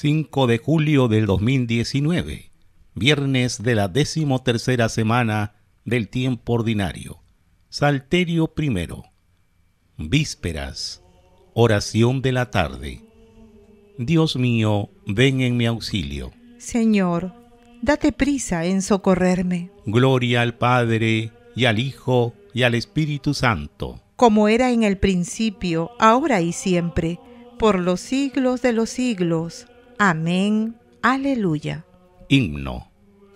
5 de julio del 2019, viernes de la decimotercera semana del tiempo ordinario. Salterio primero. Vísperas. Oración de la tarde. Dios mío, ven en mi auxilio. Señor, date prisa en socorrerme. Gloria al Padre, y al Hijo, y al Espíritu Santo. Como era en el principio, ahora y siempre, por los siglos de los siglos. Amén. Aleluya. Himno.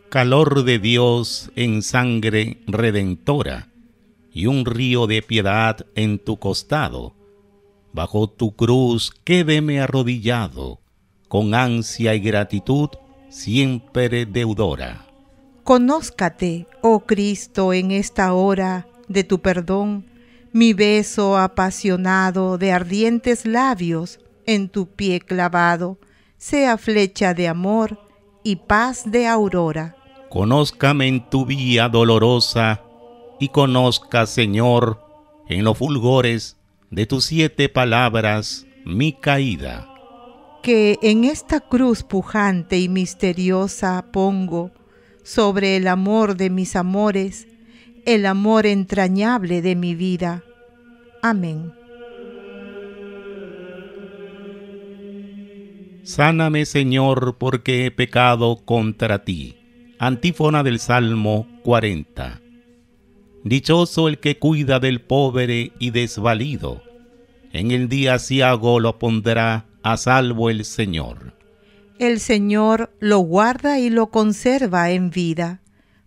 Calor de Dios en sangre redentora y un río de piedad en tu costado. Bajo tu cruz quédeme arrodillado, con ansia y gratitud siempre deudora. Conózcate, oh Cristo, en esta hora de tu perdón, mi beso apasionado de ardientes labios en tu pie clavado sea flecha de amor y paz de aurora. Conózcame en tu vía dolorosa y conozca, Señor, en los fulgores de tus siete palabras mi caída. Que en esta cruz pujante y misteriosa pongo sobre el amor de mis amores, el amor entrañable de mi vida. Amén. Sáname, Señor, porque he pecado contra ti. Antífona del Salmo 40. Dichoso el que cuida del pobre y desvalido. En el día ciago lo pondrá a salvo el Señor. El Señor lo guarda y lo conserva en vida,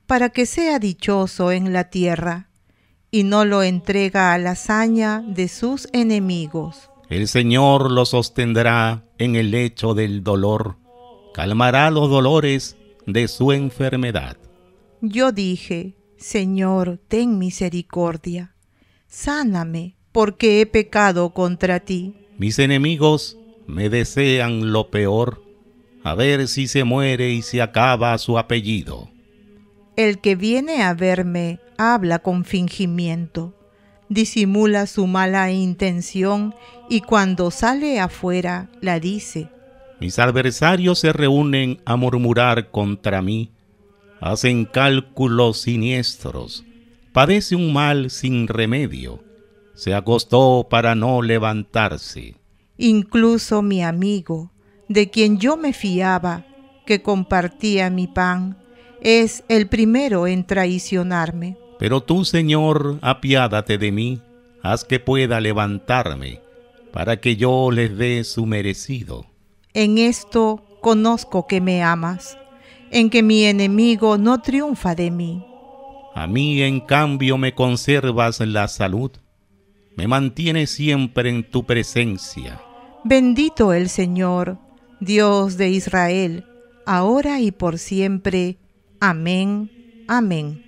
para que sea dichoso en la tierra, y no lo entrega a la hazaña de sus enemigos. El Señor lo sostendrá en el lecho del dolor, calmará los dolores de su enfermedad. Yo dije, Señor, ten misericordia, sáname, porque he pecado contra ti. Mis enemigos me desean lo peor, a ver si se muere y se acaba su apellido. El que viene a verme habla con fingimiento disimula su mala intención y cuando sale afuera la dice. Mis adversarios se reúnen a murmurar contra mí, hacen cálculos siniestros, padece un mal sin remedio, se acostó para no levantarse. Incluso mi amigo, de quien yo me fiaba, que compartía mi pan, es el primero en traicionarme. Pero tú, Señor, apiádate de mí, haz que pueda levantarme, para que yo les dé su merecido. En esto conozco que me amas, en que mi enemigo no triunfa de mí. A mí, en cambio, me conservas la salud, me mantienes siempre en tu presencia. Bendito el Señor, Dios de Israel, ahora y por siempre. Amén, amén.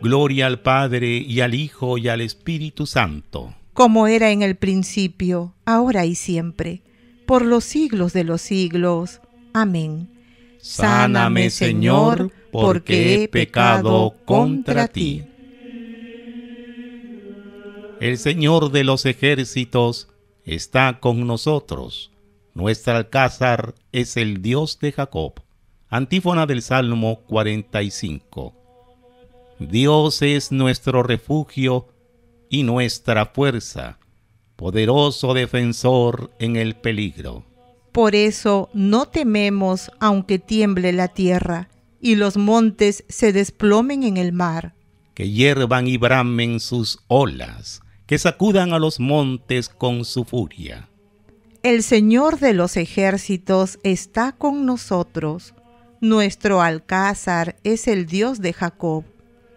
Gloria al Padre y al Hijo y al Espíritu Santo. Como era en el principio, ahora y siempre, por los siglos de los siglos. Amén. Sáname, Señor, porque he pecado contra ti. El Señor de los ejércitos está con nosotros. Nuestro alcázar es el Dios de Jacob. Antífona del Salmo 45. Dios es nuestro refugio y nuestra fuerza, poderoso defensor en el peligro. Por eso no tememos aunque tiemble la tierra y los montes se desplomen en el mar. Que hiervan y bramen sus olas, que sacudan a los montes con su furia. El Señor de los ejércitos está con nosotros. Nuestro alcázar es el Dios de Jacob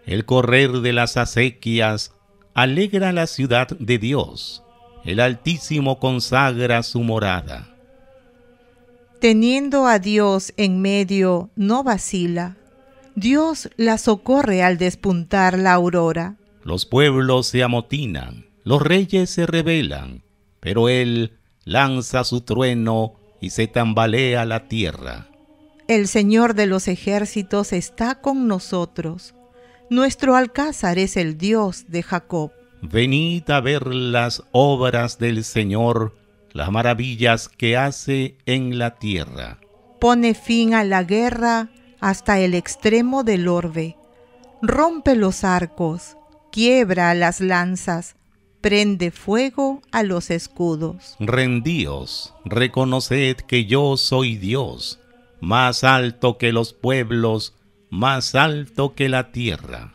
el correr de las acequias alegra la ciudad de Dios. El Altísimo consagra su morada. Teniendo a Dios en medio, no vacila. Dios la socorre al despuntar la aurora. Los pueblos se amotinan, los reyes se rebelan, pero Él lanza su trueno y se tambalea la tierra. El Señor de los ejércitos está con nosotros. Nuestro alcázar es el Dios de Jacob. Venid a ver las obras del Señor, las maravillas que hace en la tierra. Pone fin a la guerra hasta el extremo del orbe. Rompe los arcos, quiebra las lanzas, prende fuego a los escudos. Rendíos, reconoced que yo soy Dios, más alto que los pueblos, más alto que la tierra.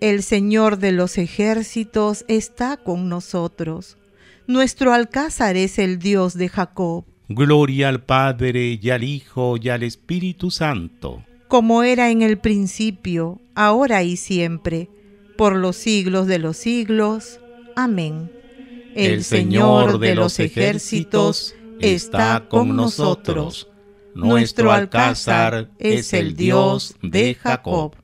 El Señor de los ejércitos está con nosotros. Nuestro alcázar es el Dios de Jacob. Gloria al Padre y al Hijo y al Espíritu Santo. Como era en el principio, ahora y siempre, por los siglos de los siglos. Amén. El, Señor de los ejércitos está con nosotros nuestro alcázar es el Dios de Jacob.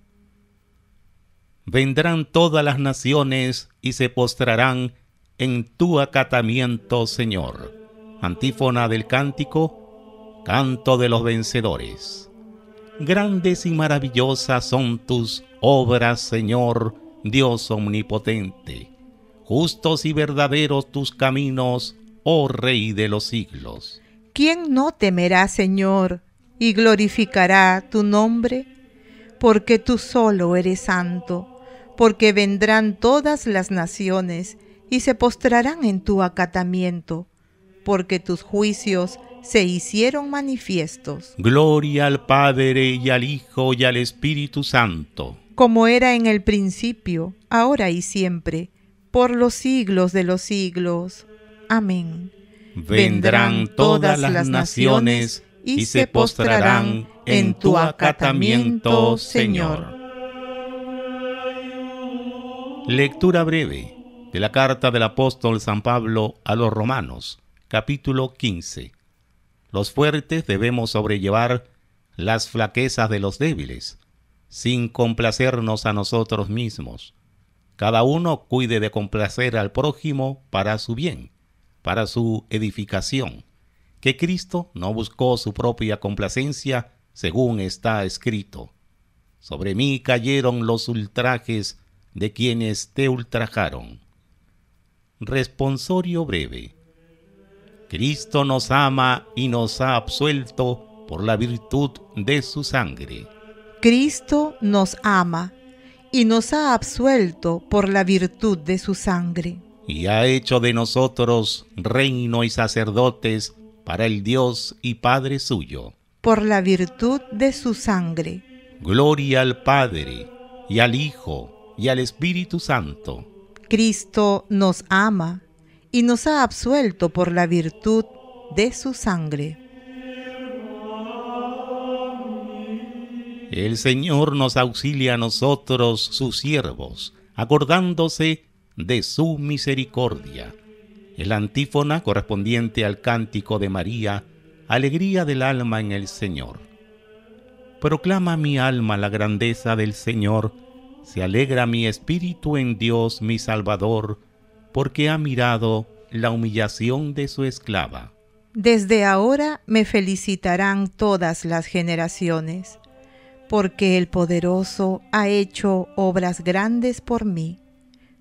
Vendrán todas las naciones y se postrarán en tu acatamiento, Señor. Antífona del cántico, canto de los vencedores. Grandes y maravillosas son tus obras, Señor, Dios omnipotente. Justos y verdaderos tus caminos, oh Rey de los siglos ¿Quién no temerá, Señor, y glorificará tu nombre? Porque tú solo eres santo, porque vendrán todas las naciones y se postrarán en tu acatamiento, porque tus juicios se hicieron manifiestos. Gloria al Padre y al Hijo y al Espíritu Santo. Como era en el principio, ahora y siempre, por los siglos de los siglos. Amén vendrán todas las naciones y se postrarán en tu acatamiento, Señor. Lectura breve de la carta del apóstol San Pablo a los Romanos, capítulo 15. Los fuertes debemos sobrellevar las flaquezas de los débiles, sin complacernos a nosotros mismos. Cada uno cuide de complacer al prójimo para su bien para su edificación, que Cristo no buscó su propia complacencia, según está escrito. Sobre mí cayeron los ultrajes de quienes te ultrajaron. Responsorio breve. Cristo nos ama y nos ha absuelto por la virtud de su sangre. Cristo nos ama y nos ha absuelto por la virtud de su sangre y ha hecho de nosotros reino y sacerdotes para el Dios y Padre suyo. Por la virtud de su sangre. Gloria al Padre, y al Hijo, y al Espíritu Santo. Cristo nos ama y nos ha absuelto por la virtud de su sangre. El Señor nos auxilia a nosotros, sus siervos, acordándose de su misericordia. el antífona correspondiente al cántico de María, Alegría del alma en el Señor. Proclama mi alma la grandeza del Señor, se alegra mi espíritu en Dios mi Salvador, porque ha mirado la humillación de su esclava. Desde ahora me felicitarán todas las generaciones, porque el poderoso ha hecho obras grandes por mí.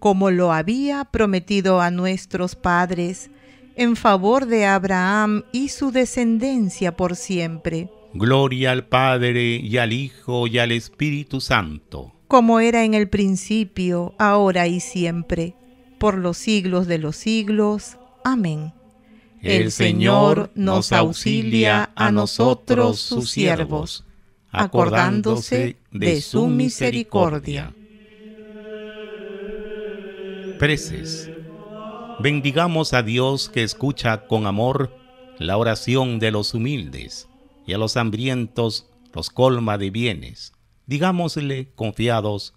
como lo había prometido a nuestros padres, en favor de Abraham y su descendencia por siempre. Gloria al Padre y al Hijo y al Espíritu Santo. Como era en el principio, ahora y siempre, por los siglos de los siglos. Amén. El Señor nos auxilia a nosotros sus siervos, acordándose de su misericordia. Preces, Bendigamos a Dios que escucha con amor la oración de los humildes y a los hambrientos los colma de bienes. Digámosle confiados,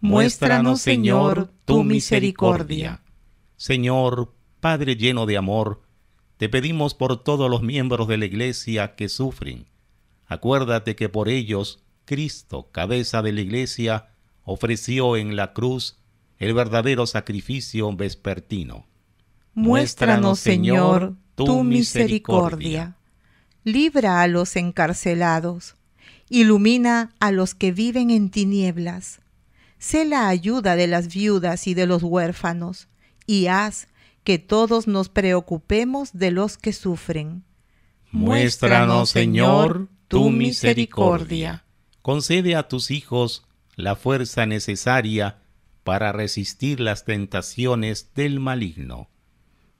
muéstranos Señor tu misericordia. Señor, Padre lleno de amor, te pedimos por todos los miembros de la Iglesia que sufren. Acuérdate que por ellos Cristo, cabeza de la Iglesia, ofreció en la cruz el verdadero sacrificio vespertino. Muéstranos, Señor, tu misericordia. Libra a los encarcelados. Ilumina a los que viven en tinieblas. Sé la ayuda de las viudas y de los huérfanos, y haz que todos nos preocupemos de los que sufren. Muéstranos, Señor, tu misericordia. Concede a tus hijos la fuerza necesaria para resistir las tentaciones del maligno.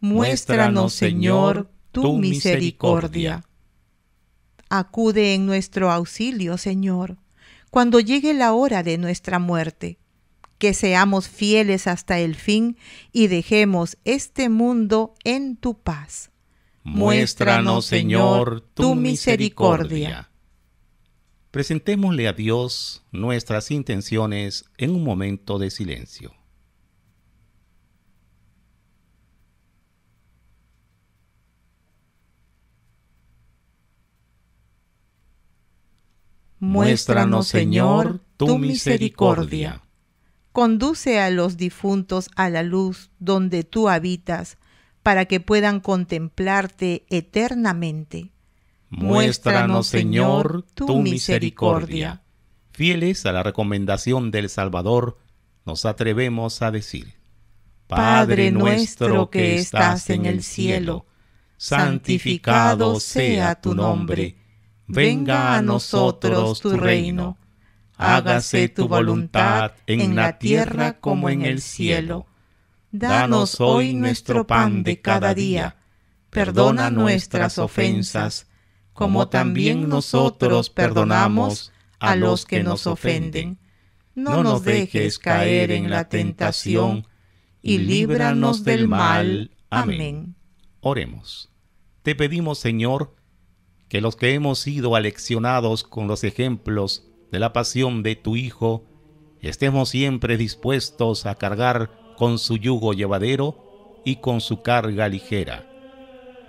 Muéstranos, Señor, tu misericordia. Acude en nuestro auxilio, Señor, cuando llegue la hora de nuestra muerte. Que seamos fieles hasta el fin y dejemos este mundo en tu paz. Muéstranos, Señor, tu misericordia. Presentémosle a Dios nuestras intenciones en un momento de silencio. Muéstranos, Señor, tu misericordia. Conduce a los difuntos a la luz donde tú habitas, para que puedan contemplarte eternamente. Muéstranos, Señor, tu misericordia. Fieles a la recomendación del Salvador, nos atrevemos a decir, Padre nuestro que estás en el cielo, santificado sea tu nombre, venga a nosotros tu reino, hágase tu voluntad en la tierra como en el cielo. Danos hoy nuestro pan de cada día, perdona nuestras ofensas, como también nosotros perdonamos a los que nos ofenden. No nos dejes caer en la tentación, y líbranos del mal. Amén. Oremos. Te pedimos, Señor, que los que hemos sido aleccionados con los ejemplos de la pasión de tu Hijo, estemos siempre dispuestos a cargar con su yugo llevadero y con su carga ligera